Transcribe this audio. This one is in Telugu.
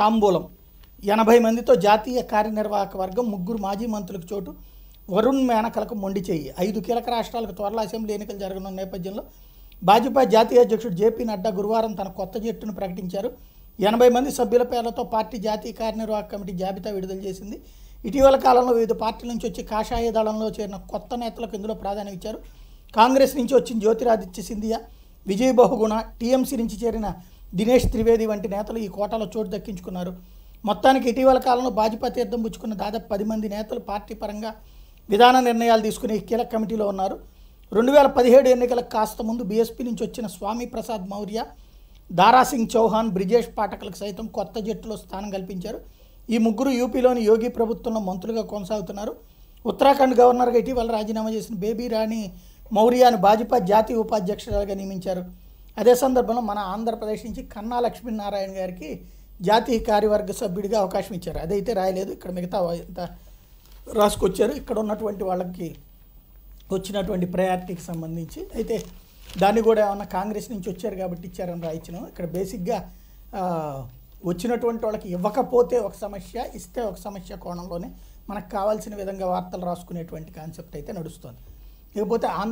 తాంబూలం ఎనభై మందితో జాతీయ కార్యనిర్వాహక వర్గం ముగ్గురు మాజీ మంత్రులకు చోటు వరుణ్ మేనకలకు మొండి చేయి ఐదు కీలక రాష్ట్రాలకు త్వరలో అసెంబ్లీ ఎన్నికలు జరగనున్న నేపథ్యంలో భాజపా జాతీయ అధ్యక్షుడు జేపీ నడ్డా గురువారం తన కొత్త జట్టును ప్రకటించారు ఎనభై మంది సభ్యుల పేర్లతో పార్టీ జాతీయ కార్యనిర్వాహక కమిటీ జాబితా విడుదల చేసింది ఇటీవల కాలంలో వివిధ పార్టీల నుంచి వచ్చి కాషాయ దళంలో చేరిన కొత్త నేతలకు ఇందులో ప్రాధాన్యం ఇచ్చారు కాంగ్రెస్ నుంచి వచ్చిన జ్యోతిరాదిత్య సింధియా విజయ్ బహుగుణ టీఎంసీ నుంచి చేరిన దినేష్ త్రివేది వంటి నేతలు ఈ కోటాలో చోటు దక్కించుకున్నారు మొత్తానికి ఇటీవల కాలంలో భాజపా తీర్థం పుచ్చుకున్న దాదాపు పది మంది నేతలు పార్టీ పరంగా విధాన నిర్ణయాలు తీసుకునే కీలక కమిటీలో ఉన్నారు రెండు వేల పదిహేడు ఎన్నికలకు కాస్త ముందు బీఎస్పీ నుంచి వచ్చిన స్వామి ప్రసాద్ మౌర్య దారాసింగ్ చౌహాన్ బ్రిజేష్ పాఠకులకు సైతం కొత్త జట్టులో స్థానం కల్పించారు ఈ ముగ్గురు యూపీలోని యోగి ప్రభుత్వంలో మంత్రులుగా కొనసాగుతున్నారు ఉత్తరాఖండ్ గవర్నర్గా ఇటీవల రాజీనామా చేసిన బేబీ రాణి మౌర్యాను భాజపా జాతీయ ఉపాధ్యక్షురాలుగా నియమించారు అదే సందర్భంలో మన ఆంధ్రప్రదేశ్ నుంచి కన్నా లక్ష్మీనారాయణ గారికి జాతీయ కార్యవర్గ సభ్యుడిగా అవకాశం ఇచ్చారు అదైతే రాయలేదు ఇక్కడ మిగతా రాసుకొచ్చారు ఇక్కడ ఉన్నటువంటి వాళ్ళకి వచ్చినటువంటి ప్రయారిటీకి సంబంధించి అయితే దాన్ని కూడా ఏమన్నా కాంగ్రెస్ నుంచి వచ్చారు కాబట్టి ఇచ్చారని రాయించినాం ఇక్కడ బేసిక్గా వచ్చినటువంటి వాళ్ళకి ఇవ్వకపోతే ఒక సమస్య ఇస్తే ఒక సమస్య కోణంలోనే మనకు కావాల్సిన విధంగా వార్తలు రాసుకునేటువంటి కాన్సెప్ట్ అయితే నడుస్తుంది లేకపోతే ఆంధ్ర